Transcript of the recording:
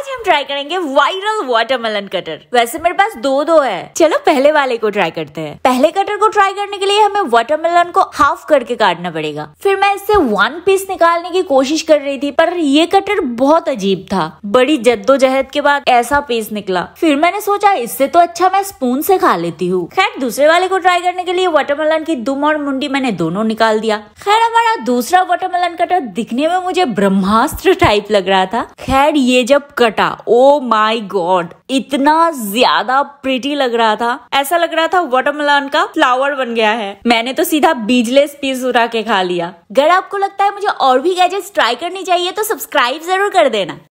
आज हम ट्राई करेंगे वायरल वाटरमेलन कटर वैसे मेरे पास दो दो है चलो पहले वाले को ट्राई करते हैं पहले कटर को ट्राई करने के लिए हमें वाटरमेलन को हाफ करके काटना पड़ेगा फिर मैं इससे वन पीस निकालने की कोशिश कर रही थी पर ये कटर बहुत अजीब था बड़ी जद्दोजहद के बाद ऐसा पीस निकला फिर मैंने सोचा इससे तो अच्छा मैं स्पून से खा लेती हूँ खैर दूसरे वाले को ट्राई करने के लिए वाटरमेलन की दुम और मुंडी मैंने दोनों निकाल दिया खैर हमारा दूसरा वाटरमेलन कटर दिखने में मुझे ब्रह्मास्त्र टाइप लग रहा था खैर ये जब कट कटा ओ माई गॉड इतना ज्यादा प्रिटी लग रहा था ऐसा लग रहा था वाटरमेलन का फ्लावर बन गया है मैंने तो सीधा बीजलेस पीस उड़ा के खा लिया अगर आपको लगता है मुझे और भी गैजेट्स ट्राई करनी चाहिए तो सब्सक्राइब जरूर कर देना